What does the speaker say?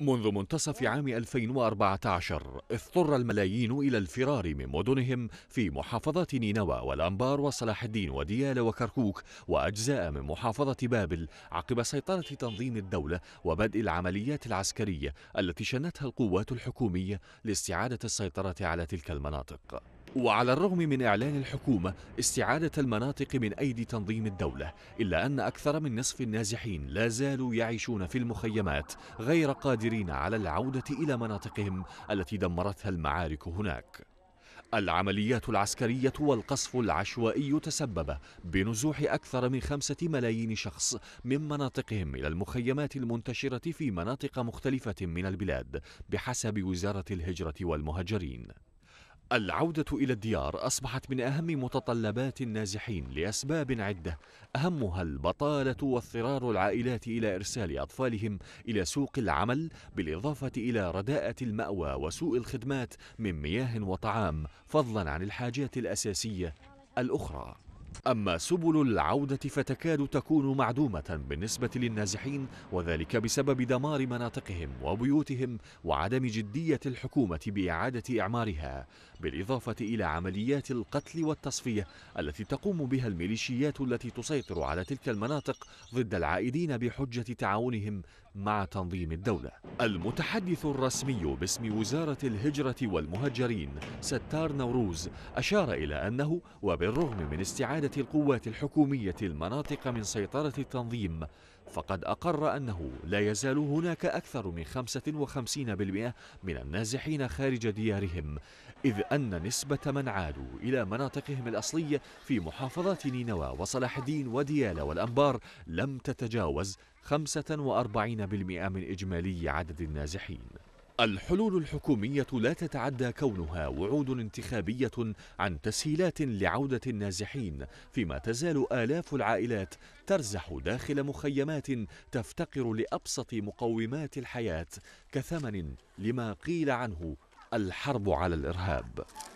منذ منتصف عام 2014 اضطر الملايين إلى الفرار من مدنهم في محافظات نينوى والأنبار وصلاح الدين وديالى وكركوك وأجزاء من محافظة بابل عقب سيطرة تنظيم الدولة وبدء العمليات العسكرية التي شنتها القوات الحكومية لاستعادة السيطرة على تلك المناطق وعلى الرغم من إعلان الحكومة استعادة المناطق من أيدي تنظيم الدولة إلا أن أكثر من نصف النازحين لا زالوا يعيشون في المخيمات غير قادرين على العودة إلى مناطقهم التي دمرتها المعارك هناك العمليات العسكرية والقصف العشوائي تسبب بنزوح أكثر من خمسة ملايين شخص من مناطقهم إلى المخيمات المنتشرة في مناطق مختلفة من البلاد بحسب وزارة الهجرة والمهاجرين العودة إلى الديار أصبحت من أهم متطلبات النازحين لأسباب عدة أهمها البطالة واضطرار العائلات إلى إرسال أطفالهم إلى سوق العمل بالإضافة إلى رداءة المأوى وسوء الخدمات من مياه وطعام فضلا عن الحاجات الأساسية الأخرى أما سبل العودة فتكاد تكون معدومة بالنسبة للنازحين وذلك بسبب دمار مناطقهم وبيوتهم وعدم جدية الحكومة بإعادة إعمارها بالإضافة إلى عمليات القتل والتصفية التي تقوم بها الميليشيات التي تسيطر على تلك المناطق ضد العائدين بحجة تعاونهم مع تنظيم الدولة المتحدث الرسمي باسم وزارة الهجرة والمهجرين ستار نوروز أشار إلى أنه وبالرغم من استعادة إعادة القوات الحكومية المناطق من سيطرة التنظيم فقد أقر أنه لا يزال هناك أكثر من 55% من النازحين خارج ديارهم إذ أن نسبة من عادوا إلى مناطقهم الأصلية في محافظات نينوى وصلاح الدين وديالى والأنبار لم تتجاوز 45% من إجمالي عدد النازحين الحلول الحكومية لا تتعدى كونها وعود انتخابية عن تسهيلات لعودة النازحين فيما تزال آلاف العائلات ترزح داخل مخيمات تفتقر لأبسط مقومات الحياة كثمن لما قيل عنه الحرب على الإرهاب